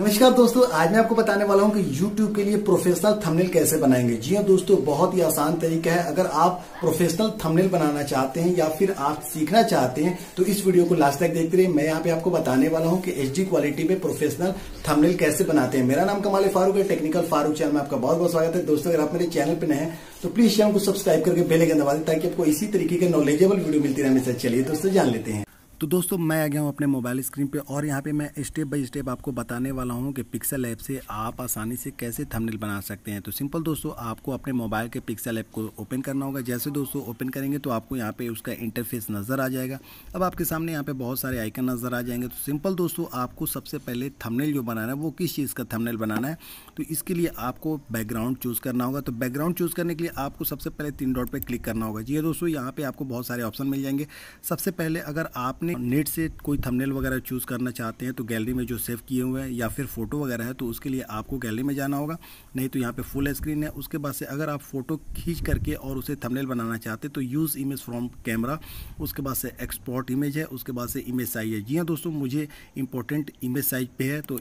नमस्कार दोस्तों आज मैं आपको बताने वाला हूं कि YouTube के लिए प्रोफेशनल थंबनेल कैसे बनाएंगे जी हां दोस्तों बहुत ही आसान तरीका है अगर आप प्रोफेशनल थंबनेल बनाना चाहते हैं या फिर आप सीखना चाहते हैं तो इस वीडियो को लास्ट तक देखते रहिए मैं यहां पे आपको बताने वाला हूं कि एच क्वालिटी में प्रोफेशनल थमनेल कैसे बनाते हैं मेरा नाम कमाल फारूक है टेक्निकल फारूक चैनल में आपका बहुत बहुत स्वागत है दोस्तों अगर आप मेरे चैनल पर नए हैं तो प्लीज चैनल को सब्सक्राइब करके बेलेगन दबा दें ताकि आपको इसी तरीके के नॉलेजेबल वीडियो मिलती रहे हमेशा चलिए दोस्तों जान लेते हैं तो दोस्तों मैं आ गया हूँ अपने मोबाइल स्क्रीन पे और यहाँ पे मैं स्टेप बाय स्टेप आपको बताने वाला हूँ कि पिक्सल ऐप से आप आसानी से कैसे थंबनेल बना सकते हैं तो सिंपल दोस्तों आपको अपने मोबाइल के पिक्सल ऐप को ओपन करना होगा जैसे दोस्तों ओपन करेंगे तो आपको यहाँ पे उसका इंटरफेस नज़र आ जाएगा अब आपके सामने यहाँ पर बहुत सारे आइकन नज़र आ जाएंगे तो सिंपल दोस्तों आपको सबसे पहले थमनेल जो बनाना है वो किस चीज़ का थमनेल बनाना है तो इसके लिए आपको बैकग्राउंड चूज़ करना होगा तो बैकग्राउंड चूज़ करने के लिए आपको सबसे पहले तीन डॉट पर क्लिक करना होगा जी हाँ दोस्तों यहाँ पर आपको बहुत सारे ऑप्शन मिल जाएंगे सबसे पहले अगर आपने अपने नेट से कोई थंबनेल वगैरह चूज़ करना चाहते हैं तो गैलरी में जो सेव किए हुए हैं या फिर फोटो वगैरह है तो उसके लिए आपको गैलरी में जाना होगा नहीं तो यहाँ पे फुल स्क्रीन है उसके बाद से अगर आप फोटो खींच करके और उसे थंबनेल बनाना चाहते तो यूज़ इमेज फ्रॉम कैमरा उसके बाद से एक्सपोर्ट इमेज है उसके बाद से इमेज साइज है जी हाँ दोस्तों मुझे इंपॉर्टेंट इमेज साइज पे है तो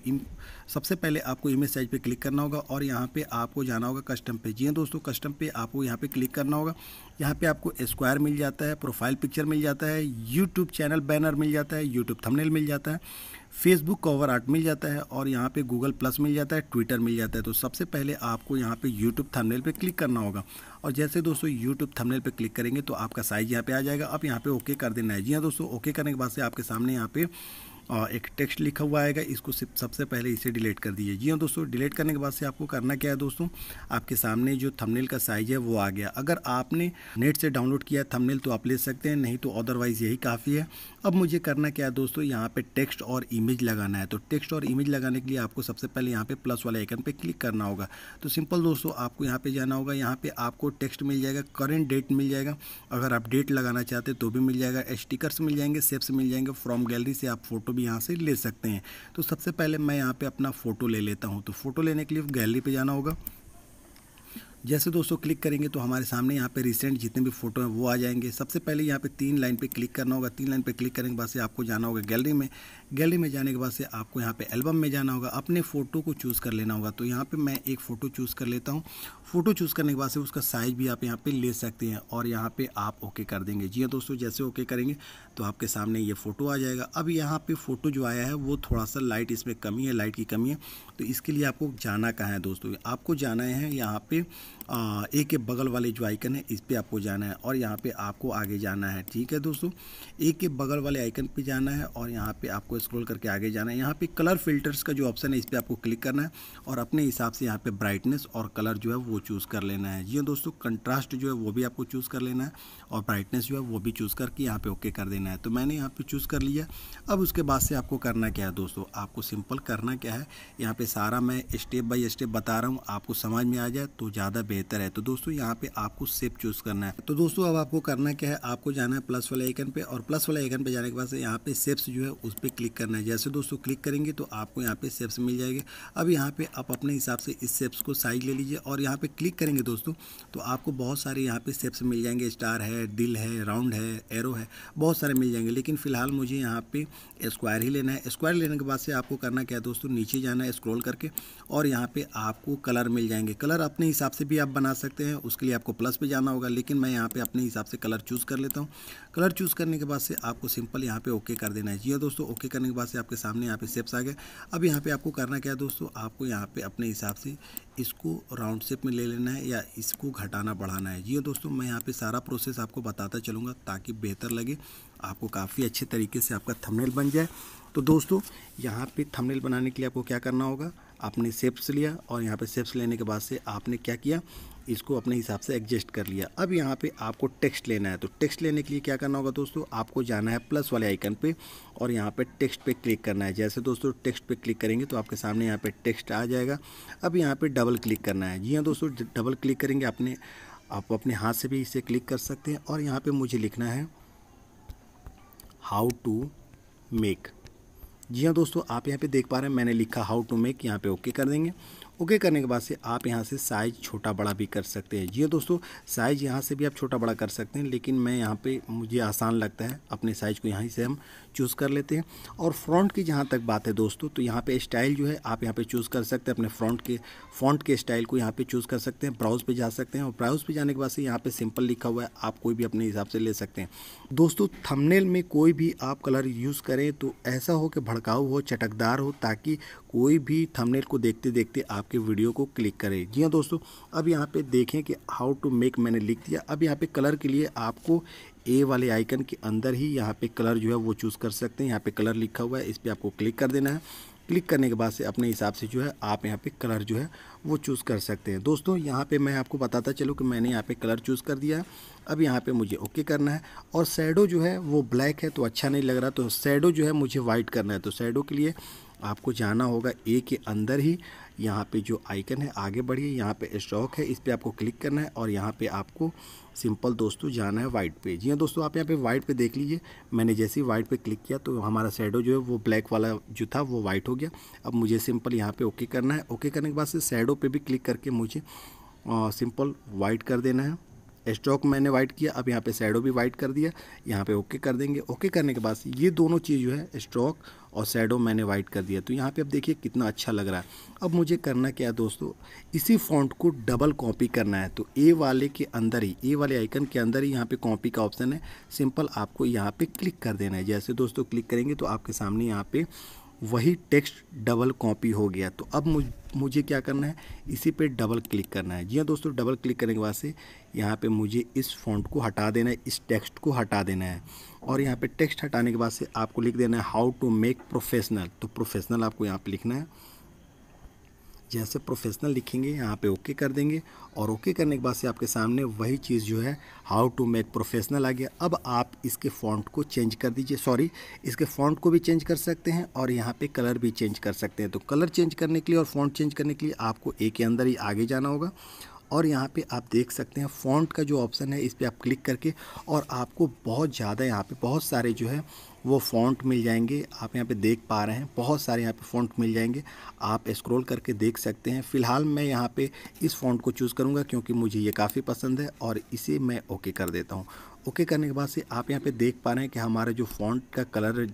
सबसे पहले आपको इमेज साइज पे क्लिक करना होगा और यहाँ पे आपको जाना होगा कस्टम पे जी हाँ दोस्तों कस्टम पे आपको यहाँ पे क्लिक करना होगा यहाँ पे आपको स्क्वायर मिल जाता है प्रोफाइल पिक्चर मिल जाता है यूट्यूब चैनल बैनर मिल जाता है यूट्यूब थमनेल मिल जाता है फेसबुक कवर आर्ट मिल जाता है और यहाँ पे गूगल प्लस मिल जाता है ट्विटर मिल जाता है तो सबसे पहले आपको यहाँ पे यूट्यूब थंबनेल पे क्लिक करना होगा और जैसे दोस्तों यूट्यूब थंबनेल पे क्लिक करेंगे तो आपका साइज यहाँ पे आ जाएगा आप यहाँ पे ओके कर देना है जी हाँ दोस्तों ओके करने के बाद से आपके सामने यहाँ पे और एक टेक्स्ट लिखा हुआ आएगा इसको सबसे पहले इसे डिलीट कर दीजिए जी हाँ दोस्तों डिलीट करने के बाद से आपको करना क्या है दोस्तों आपके सामने जो थंबनेल का साइज है वो आ गया अगर आपने नेट से डाउनलोड किया थंबनेल तो आप ले सकते हैं नहीं तो अदरवाइज़ यही काफ़ी है अब मुझे करना क्या है दोस्तों यहाँ पे टेक्स्ट और इमेज लगाना है तो टेक्स्ट और इमेज लगाने के लिए आपको सबसे पहले यहाँ पे प्लस वाले आइकन पर क्लिक करना होगा तो सिंपल दोस्तों आपको यहाँ पर जाना होगा यहाँ पर आपको टेक्स्ट मिल जाएगा करेंट डेट मिल जाएगा अगर आप डेट लगाना चाहते तो भी मिल जाएगा स्टिकर्स मिल जाएंगे सेप्स मिल जाएंगे फ्रॉम गैलरी से आप फोटो भी यहाँ से ले सकते हैं तो सबसे पहले मैं यहाँ पर अपना फ़ोटो ले लेता हूँ तो फ़ोटो लेने के लिए गैलरी पर जाना होगा जैसे दोस्तों क्लिक करेंगे तो हमारे सामने यहाँ पे रिसेंट जितने भी फोटो हैं वो आ जाएंगे सबसे पहले यहाँ पे तीन लाइन पे क्लिक करना होगा तीन लाइन पे क्लिक करने के बाद से आपको जाना होगा गैलरी में गैलरी में जाने के बाद से आपको यहाँ पे एल्बम में जाना होगा अपने फ़ोटो को चूज़ कर लेना होगा तो यहाँ पर मैं एक फ़ोटो चूज़ कर लेता हूँ फ़ोटो चूज़ करने के बाद से उसका साइज़ भी आप यहाँ पर ले सकते हैं और यहाँ पर आप ओके कर देंगे जी हाँ दोस्तों जैसे ओके करेंगे तो आपके सामने ये फ़ोटो आ जाएगा अब यहाँ पर फ़ोटो जो आया है वो थोड़ा सा लाइट इसमें कमी है लाइट की कमी है तो इसके लिए आपको जाना कहाँ है दोस्तों आपको जाना है यहाँ पर ए के बगल वाले जो आइकन है इस पर आपको जाना है और यहाँ पे आपको आगे जाना है ठीक है दोस्तों ए के बगल वाले आइकन पे जाना है और यहाँ पे आपको स्क्रॉल करके आगे जाना है यहाँ पे कलर फिल्टर्स का जो ऑप्शन है इस पर आपको क्लिक करना है और अपने हिसाब से यहाँ पे ब्राइटनेस और कलर जो है वो चूज़ कर लेना है जी हाँ दोस्तों कंट्रास्ट जो है वो भी आपको चूज़ कर लेना है और ब्राइटनेस जो है वो भी चूज़ करके यहाँ पर ओके कर देना है तो मैंने यहाँ पर चूज़ कर लिया अब उसके बाद से आपको करना क्या है दोस्तों आपको सिंपल करना क्या है यहाँ पर सारा मैं स्टेप बाई स्टेप बता रहा हूँ आपको समझ में आ जाए तो ज़्यादा बेहतर है तो दोस्तों यहाँ पे आपको सिप चूज़ करना है तो दोस्तों अब आपको करना क्या है आपको जाना है प्लस वाले आइकन पे और प्लस वाले आइकन पे जाने के बाद यहाँ पे सिप्स जो है उस पर क्लिक करना है जैसे दोस्तों क्लिक करेंगे तो आपको यहाँ पे सिप्स मिल जाएंगे अब यहाँ पे आप अपने हिसाब से इस सेप्स को साइज ले लीजिए और यहाँ पे क्लिक करेंगे दोस्तों तो आपको बहुत सारे यहाँ पे सेप्स मिल जाएंगे स्टार है दिल है राउंड है एरो है बहुत सारे मिल जाएंगे लेकिन फिलहाल मुझे यहाँ पे स्क्वायर ही लेना है स्क्वायर लेने के बाद से आपको करना क्या है दोस्तों नीचे जाना है स्क्रोल करके और यहाँ पे आपको कलर मिल जाएंगे कलर अपने हिसाब से भी आप बना सकते हैं उसके लिए आपको प्लस पे जाना होगा लेकिन मैं यहाँ पे अपने हिसाब से कलर चूज़ कर लेता हूँ कलर चूज़ करने के बाद से आपको सिंपल यहाँ पे ओके कर देना है जी हाँ दोस्तों ओके करने के बाद से आपके सामने यहाँ पे सेप्स आ गया अब यहाँ पे आपको करना क्या है दोस्तों आपको यहाँ पे अपने हिसाब से इसको राउंड शेप में ले लेना है या इसको घटाना बढ़ाना है जी हाँ दोस्तों मैं यहाँ पर सारा प्रोसेस आपको बताता चलूँगा ताकि बेहतर लगे आपको काफ़ी अच्छे तरीके से आपका थमनेल बन जाए तो दोस्तों यहाँ पे थंबनेल बनाने के लिए आपको क्या करना होगा आपने सेप्स लिया और यहाँ पे सेप्स लेने के बाद से आपने क्या किया इसको अपने हिसाब से एडजस्ट कर लिया अब यहाँ पे आपको टेक्स्ट लेना है तो टेक्स्ट लेने के लिए क्या करना होगा दोस्तों आपको जाना है प्लस वाले आइकन पे और यहाँ पे टेक्स्ट पे क्लिक करना है जैसे दोस्तों टेक्स्ट पे क्लिक करेंगे तो आपके सामने यहाँ पे टेक्स्ट आ जाएगा अब यहाँ पे डबल क्लिक करना है जी हाँ दोस्तों डबल क्लिक करेंगे आपने आप अपने हाथ से भी इसे क्लिक कर सकते हैं और यहाँ पर मुझे लिखना है हाउ टू मेक जी हाँ दोस्तों आप यहाँ पे देख पा रहे हैं मैंने लिखा हाउ टू मेक यहाँ पे ओके कर देंगे ओके करने के बाद से आप यहाँ से साइज़ छोटा बड़ा भी कर सकते हैं जी हाँ दोस्तों साइज़ यहाँ से भी आप छोटा बड़ा कर सकते हैं लेकिन मैं यहाँ पे मुझे आसान लगता है अपने साइज़ को यहाँ से हम चूज़ कर लेते हैं और फ्रंट की जहाँ तक बात है दोस्तों तो यहाँ पे स्टाइल जो है आप यहाँ पे चूज़ कर सकते हैं अपने फ्रंट के फ्रंट के स्टाइल को यहाँ पे चूज़ कर सकते हैं ब्राउज पे जा सकते हैं और ब्राउज पे जाने के बाद से यहाँ पे सिंपल लिखा हुआ है आप कोई भी अपने हिसाब से ले सकते हैं दोस्तों थंबनेल में कोई भी आप कलर यूज़ करें तो ऐसा हो कि भड़काऊ हो चटकदार हो ताकि कोई भी थंबनेल को देखते देखते आपके वीडियो को क्लिक करें जी हाँ दोस्तों अब यहाँ पे देखें कि हाउ टू मेक मैंने लिख दिया अब यहाँ पे कलर के लिए आपको ए वाले आइकन के अंदर ही यहाँ पे कलर जो है वो चूज़ कर सकते हैं यहाँ पे कलर लिखा हुआ है इस पर आपको क्लिक कर देना है क्लिक करने के बाद से अपने हिसाब से जो है आप यहाँ पे कलर जो है वो चूज़ कर सकते हैं दोस्तों यहाँ पे मैं आपको बताता चलूँ कि मैंने यहाँ पे कलर चूज़ कर दिया अब यहाँ पे मुझे ओके करना है और सैडो जो है वो ब्लैक है तो अच्छा नहीं लग रहा तो सैडो जो है मुझे वाइट करना है तो सैडो के लिए आपको जाना होगा ए के अंदर ही यहाँ पे जो आइकन है आगे बढ़िए यहाँ पे स्टॉक है इस पर आपको क्लिक करना है और यहाँ पे आपको सिंपल दोस्तों जाना है वाइट पे जी हाँ दोस्तों आप यहाँ पे वाइट पे देख लीजिए मैंने जैसे ही वाइट पे क्लिक किया तो हमारा शेडो जो है वो ब्लैक वाला जो था वो वाइट हो गया अब मुझे सिंपल यहाँ पर ओके करना है ओके करने के बाद से शेडो पर भी क्लिक करके मुझे सिंपल वाइट कर देना है स्ट्रोक मैंने वाइट किया अब यहाँ पे शेडो भी वाइट कर दिया यहाँ पे ओके कर देंगे ओके करने के बाद ये दोनों चीज़ जो है स्ट्रोक और शेडो मैंने वाइट कर दिया तो यहाँ पे अब देखिए कितना अच्छा लग रहा है अब मुझे करना क्या है दोस्तों इसी फॉन्ट को डबल कॉपी करना है तो ए वाले के अंदर ही ए वाले आइकन के अंदर ही यहाँ पे कॉपी का ऑप्शन है सिंपल आपको यहाँ पे क्लिक कर देना है जैसे दोस्तों क्लिक करेंगे तो आपके सामने यहाँ पे वही टेक्स्ट डबल कॉपी हो गया तो अब मुझ मुझे क्या करना है इसी पे डबल क्लिक करना है जी हाँ दोस्तों डबल क्लिक करने के बाद से यहाँ पे मुझे इस फॉन्ट को हटा देना है इस टेक्स्ट को हटा देना है और यहाँ पे टेक्स्ट हटाने के बाद से आपको लिख देना है हाउ टू मेक प्रोफेशनल तो प्रोफेशनल आपको यहाँ पर लिखना है जैसे प्रोफेशनल लिखेंगे यहाँ पे ओके कर देंगे और ओके करने के बाद से आपके सामने वही चीज़ जो है हाउ टू मेक प्रोफेशनल आ गया अब आप इसके फॉन्ट को चेंज कर दीजिए सॉरी इसके फॉन्ट को भी चेंज कर सकते हैं और यहाँ पे कलर भी चेंज कर सकते हैं तो कलर चेंज करने के लिए और फॉन्ट चेंज करने के लिए आपको एक के अंदर ही आगे जाना होगा और यहाँ पे आप देख सकते हैं फ़ॉन्ट का जो ऑप्शन है इस पर आप क्लिक करके और आपको बहुत ज़्यादा यहाँ पे बहुत सारे जो है वो फ़ॉन्ट मिल जाएंगे आप यहाँ पे देख पा रहे हैं बहुत सारे यहाँ पे फ़ॉन्ट मिल जाएंगे आप स्क्रॉल करके देख सकते हैं फ़िलहाल मैं यहाँ पे इस फ़ॉन्ट को चूज़ करूँगा क्योंकि मुझे ये काफ़ी पसंद है और इसे मैं ओके कर देता हूँ ओके करने के बाद से आप यहाँ पर देख पा रहे हैं कि हमारा जो फ़ॉन्ट का कलर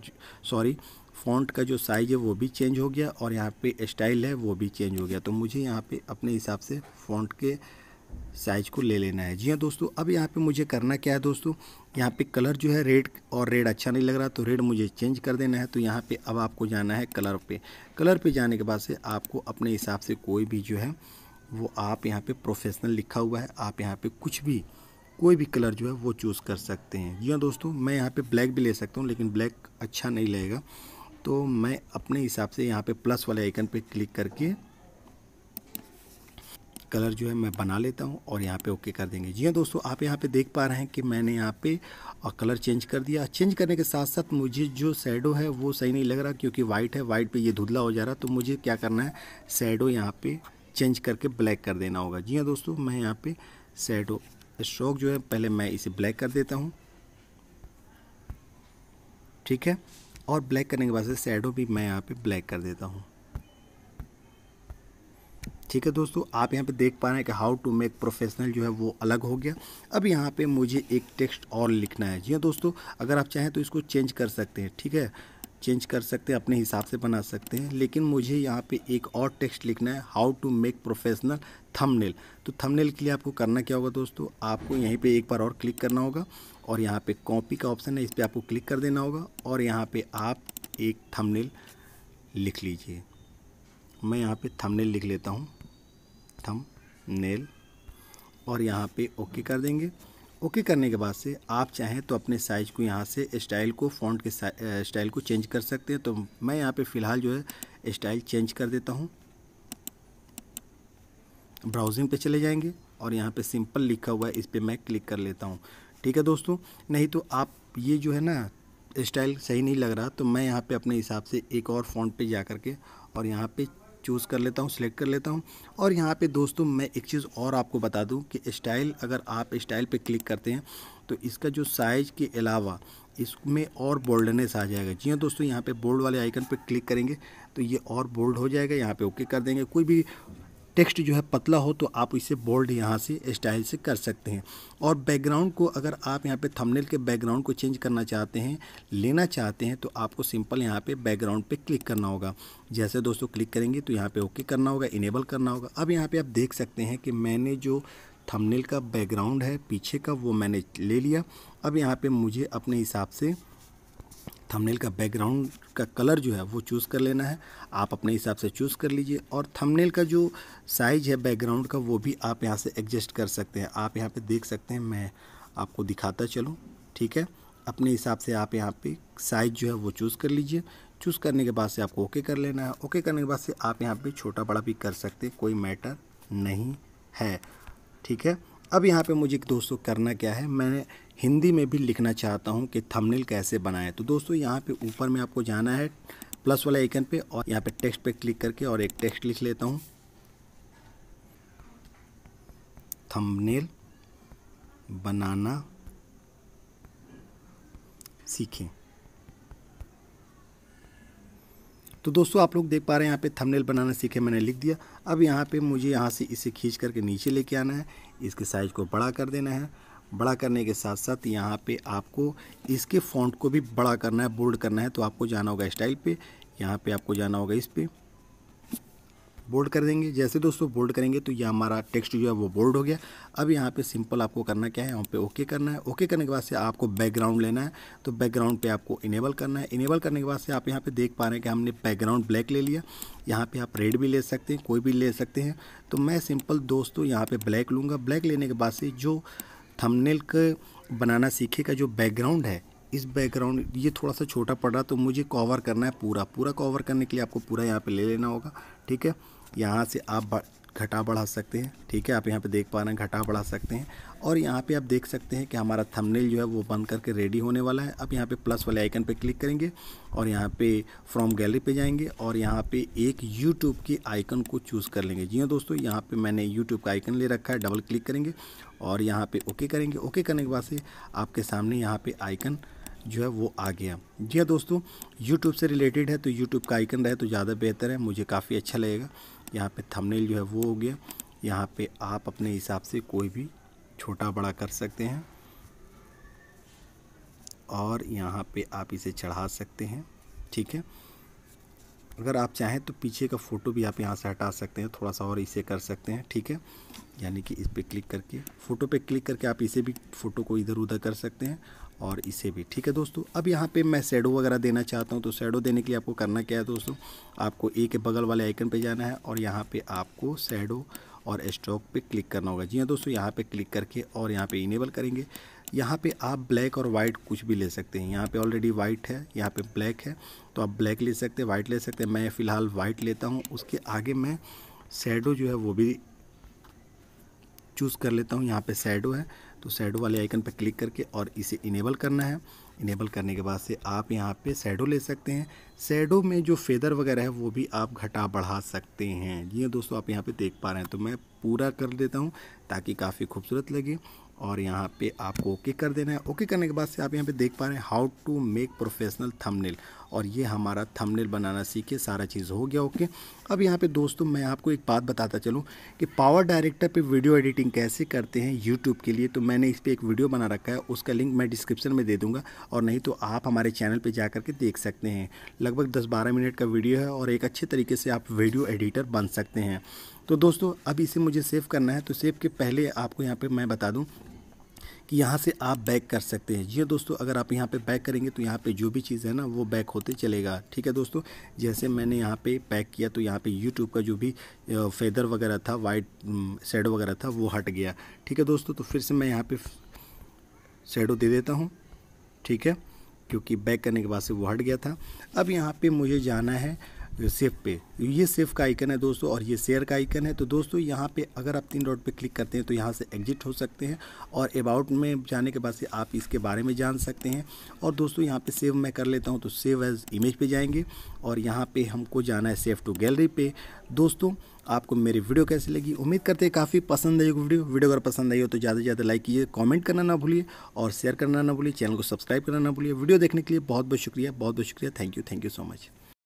सॉरी फ़ॉन्ट का जो साइज़ है वो भी चेंज हो गया और यहाँ पे स्टाइल है वो भी चेंज हो गया तो मुझे यहाँ पे अपने हिसाब से फ़ॉन्ट के साइज़ को ले लेना है जी हाँ दोस्तों अब यहाँ पे मुझे करना क्या है दोस्तों यहाँ पे कलर जो है रेड और रेड अच्छा नहीं लग रहा तो रेड मुझे चेंज कर देना है तो यहाँ पर अब आपको जाना है कलर पर कलर पर जाने के बाद से आपको अपने हिसाब से कोई भी जो है वो आप यहाँ पर प्रोफेशनल लिखा हुआ है आप यहाँ पर कुछ भी कोई भी कलर जो है वो चूज़ कर सकते हैं जी हाँ दोस्तों मैं यहाँ पे ब्लैक भी ले सकता हूँ लेकिन ब्लैक अच्छा नहीं लगेगा तो मैं अपने हिसाब से यहाँ पे प्लस वाले आइकन पे क्लिक करके कलर जो है मैं बना लेता हूँ और यहाँ पे ओके कर देंगे जी हाँ दोस्तों आप यहाँ पे देख पा रहे हैं कि मैंने यहाँ पे कलर चेंज कर दिया चेंज करने के साथ साथ मुझे जो सैडो है वो सही नहीं लग रहा क्योंकि वाइट है वाइट पे ये धुंधला हो जा रहा तो मुझे क्या करना है सैडो यहाँ पे चेंज करके ब्लैक कर देना होगा जी हाँ दोस्तों मैं यहाँ पर सैडो स्ट्रोक जो है पहले मैं इसे ब्लैक कर देता हूँ ठीक है और ब्लैक करने के बाद से शेडो भी मैं यहाँ पे ब्लैक कर देता हूँ ठीक है दोस्तों आप यहाँ पे देख पा रहे हैं कि हाउ टू मेक प्रोफेशनल जो है वो अलग हो गया अब यहाँ पे मुझे एक टेक्स्ट और लिखना है जी हाँ दोस्तों अगर आप चाहें तो इसको चेंज कर सकते हैं ठीक है चेंज कर सकते हैं अपने हिसाब से बना सकते हैं लेकिन मुझे यहाँ पे एक और टेक्स्ट लिखना है how to make professional thumbnail तो थंबनेल के लिए आपको करना क्या होगा दोस्तों आपको यहीं पे एक बार और क्लिक करना होगा और यहाँ पे कॉपी का ऑप्शन है इस पर आपको क्लिक कर देना होगा और यहाँ पर आप एक थमनेल लिख लीजिए मैं यहाँ पर थमनेल लिख लेता हूँ थम नेल और यहाँ पर ओके कर देंगे ओके करने के बाद से आप चाहें तो अपने साइज़ को यहाँ से स्टाइल को फॉन्ट के स्टाइल को चेंज कर सकते हैं तो मैं यहाँ पे फ़िलहाल जो है स्टाइल चेंज कर देता हूँ ब्राउजिंग पे चले जाएंगे और यहाँ पे सिंपल लिखा हुआ है इस पर मैं क्लिक कर लेता हूँ ठीक है दोस्तों नहीं तो आप ये जो है ना स्टाइल सही नहीं लग रहा तो मैं यहाँ पर अपने हिसाब से एक और फॉन्ट पर जा के और यहाँ पर चूज़ कर लेता हूँ सिलेक्ट कर लेता हूँ और यहाँ पे दोस्तों मैं एक चीज़ और आपको बता दूँ कि स्टाइल अगर आप स्टाइल पे क्लिक करते हैं तो इसका जो साइज़ के अलावा इसमें और बोल्डनेस आ जाएगा जी हाँ दोस्तों यहाँ पे बोल्ड वाले आइकन पे क्लिक करेंगे तो ये और बोल्ड हो जाएगा यहाँ पे ओके कर देंगे कोई भी टेक्स्ट जो है पतला हो तो आप इसे बोल्ड यहाँ से स्टाइल से कर सकते हैं और बैकग्राउंड को अगर आप यहाँ पे थंबनेल के बैकग्राउंड को चेंज करना चाहते हैं लेना चाहते हैं तो आपको सिंपल यहाँ पे बैकग्राउंड पे क्लिक करना होगा जैसे दोस्तों क्लिक करेंगे तो यहाँ पे ओके करना होगा इनेबल करना होगा अब यहाँ पर आप देख सकते हैं कि मैंने जो थमनेल का बैकग्राउंड है पीछे का वो मैंने ले लिया अब यहाँ पर मुझे अपने हिसाब से थंबनेल का बैकग्राउंड का कलर जो है वो चूज़ कर लेना है आप अपने हिसाब से चूज़ कर लीजिए और थंबनेल का जो साइज़ है बैकग्राउंड का वो भी आप यहाँ से एडजस्ट कर सकते हैं आप यहाँ पे देख सकते हैं मैं आपको दिखाता चलूँ ठीक है अपने हिसाब से आप यहाँ पे साइज़ जो है वो चूज़ कर लीजिए चूज़ करने के बाद से आपको ओके कर लेना है ओके करने के बाद से आप यहाँ पर छोटा बड़ा भी कर सकते हैं कोई मैटर नहीं है ठीक है अब यहाँ पर मुझे दोस्तों करना क्या है मैंने हिंदी में भी लिखना चाहता हूँ कि थंबनेल कैसे बनाएं तो दोस्तों यहाँ पे ऊपर में आपको जाना है प्लस वाला आइकन पे और यहाँ पे टेक्स्ट पे क्लिक करके और एक टेक्स्ट लिख लेता हूँ थंबनेल बनाना सीखें तो दोस्तों आप लोग देख पा रहे हैं यहाँ पे थंबनेल बनाना सीखे मैंने लिख दिया अब यहाँ पे मुझे यहाँ से इसे खींच करके नीचे लेके आना है इसके साइज़ को बड़ा कर देना है बड़ा करने के साथ साथ यहाँ पे आपको इसके फॉन्ट को भी बड़ा करना है बोल्ड करना है तो आपको जाना होगा स्टाइल पे यहाँ पे आपको जाना होगा इस पर बोल्ड कर देंगे जैसे दोस्तों बोल्ड करेंगे तो ये हमारा टेक्स्ट जो है वो बोल्ड हो गया अब यहाँ पे सिंपल आपको करना क्या है वहाँ पे ओके करना है ओके करने के बाद से आपको बैकग्राउंड लेना है तो बैकग्राउंड पे आपको इनेबल करना है इनेबल करने के बाद से आप यहाँ पे देख पा रहे हैं कि हमने बैकग्राउंड ब्लैक ले लिया यहाँ पर आप रेड भी ले सकते हैं कोई भी ले सकते हैं तो मैं सिंपल दोस्तों यहाँ पर ब्लैक लूँगा ब्लैक लेने के बाद से जो थंबनेल के बनाना सीखे का जो बैकग्राउंड है इस बैकग्राउंड ये थोड़ा सा छोटा पड़ रहा तो मुझे कवर करना है पूरा पूरा कवर करने के लिए आपको पूरा यहाँ पे ले लेना होगा ठीक है यहाँ से आप घटा बढ़ा सकते हैं ठीक है आप यहाँ पे देख पा रहे हैं घटा बढ़ा सकते हैं और यहाँ पे आप देख सकते हैं कि हमारा थंबनेल जो है वो बंद करके रेडी होने वाला है आप यहाँ पे प्लस वाले आइकन पे क्लिक करेंगे और यहाँ पे फ्रॉम गैलरी पे जाएंगे और यहाँ पे एक यूट्यूब की आइकन को चूज़ कर लेंगे जी हाँ दोस्तों यहाँ पर मैंने यूट्यूब का आइकन ले रखा है डबल क्लिक करेंगे और यहाँ पर ओके करेंगे ओके करने के बाद से आपके सामने यहाँ पर आइकन जो है वो आ गया जी हाँ दोस्तों यूट्यूब से रिलेटेड है तो यूट्यूब का आइकन रहे तो ज़्यादा बेहतर है मुझे काफ़ी अच्छा लगेगा यहाँ पे थंबनेल जो है वो हो गया यहाँ पे आप अपने हिसाब से कोई भी छोटा बड़ा कर सकते हैं और यहाँ पे आप इसे चढ़ा सकते हैं ठीक है अगर आप चाहें तो पीछे का फ़ोटो भी आप यहाँ से हटा सकते हैं थोड़ा सा और इसे कर सकते हैं ठीक है यानी कि इस पर क्लिक करके फ़ोटो पे क्लिक करके आप इसे भी फ़ोटो को इधर उधर कर सकते हैं और इसे भी ठीक है दोस्तों अब यहाँ पे मैं सैडो वगैरह देना चाहता हूँ तो सैडो देने के लिए आपको करना क्या है दोस्तों आपको ए के बगल वाले आइकन पे जाना है और यहाँ पे आपको सैडो और स्ट्रोक पे क्लिक करना होगा जी हाँ दोस्तों यहाँ पे क्लिक करके और यहाँ पे इनेबल करेंगे यहाँ पे आप ब्लैक और वाइट कुछ भी ले सकते हैं यहाँ पे ऑलरेडी वाइट है यहाँ पे ब्लैक है तो आप ब्लैक ले सकते हैं वाइट ले सकते हैं मैं फ़िलहाल वाइट लेता हूँ उसके आगे मैं सैडो जो है वो भी चूज़ कर लेता हूँ यहाँ पे सैडो है तो सैडो वाले आइकन पर क्लिक करके और इसे इनेबल करना है इनेबल करने के बाद से आप यहाँ पे सैडो ले सकते हैं सैडो में जो फेदर वगैरह है वो भी आप घटा बढ़ा सकते हैं ये हाँ दोस्तों आप यहाँ पे देख पा रहे हैं तो मैं पूरा कर देता हूँ ताकि काफ़ी खूबसूरत लगे और यहाँ पे आपको ओके कर देना है ओके करने के बाद से आप यहाँ पे देख पा रहे हैं how to make professional thumbnail और ये हमारा थंबनेल बनाना सीखे सारा चीज़ हो गया ओके अब यहाँ पे दोस्तों मैं आपको एक बात बताता चलूँ कि पावर डायरेक्टर पे वीडियो एडिटिंग कैसे करते हैं यूट्यूब के लिए तो मैंने इस पर एक वीडियो बना रखा है उसका लिंक मैं डिस्क्रिप्शन में दे दूँगा और नहीं तो आप हमारे चैनल पर जा के देख सकते हैं लगभग दस बारह मिनट का वीडियो है और एक अच्छे तरीके से आप वीडियो एडिटर बन सकते हैं तो दोस्तों अब इसे मुझे सेव करना है तो सेव के पहले आपको यहाँ पे मैं बता दूँ कि यहाँ से आप बैक कर सकते हैं जी दोस्तों अगर आप यहाँ पे बैक करेंगे तो यहाँ पे जो भी चीज़ है ना वो बैक होते चलेगा ठीक है दोस्तों जैसे मैंने यहाँ पे पैक किया तो यहाँ पे यूट्यूब का जो भी फेदर वगैरह था वाइट शेडो वगैरह था वो हट गया ठीक है दोस्तों तो फिर से मैं यहाँ पर शेडो दे देता हूँ ठीक है क्योंकि बैक करने के बाद से वो हट गया था अब यहाँ पर मुझे जाना है सेफ पे ये सेफ का आइकन है दोस्तों और ये शेयर का आइकन है तो दोस्तों यहाँ पे अगर आप तीन डॉट पे क्लिक करते हैं तो यहाँ से एग्जिट हो सकते हैं और अबाउट में जाने के बाद से आप इसके बारे में जान सकते हैं और दोस्तों यहाँ पे सेव मैं कर लेता हूँ तो सेव एज इमेज पे जाएंगे और यहाँ पे हमको जाना है सेव टू गैलरी पे दोस्तों आपको मेरी वीडियो कैसी लगी उम्मीद करते हैं काफ़ी पसंद आई होगी वीडियो वीडियो अगर पसंद आई हो तो ज़्यादा से ज़्यादा लाइक कीजिए कमेंट करना ना भूलिए और शेयर करना ना भूलिए चैनल को सब्सक्राइब करना ना भूलिए वीडियो देखने के लिए बहुत बहुत शुक्रिया बहुत बहुत शुक्रिया thank you thank you so much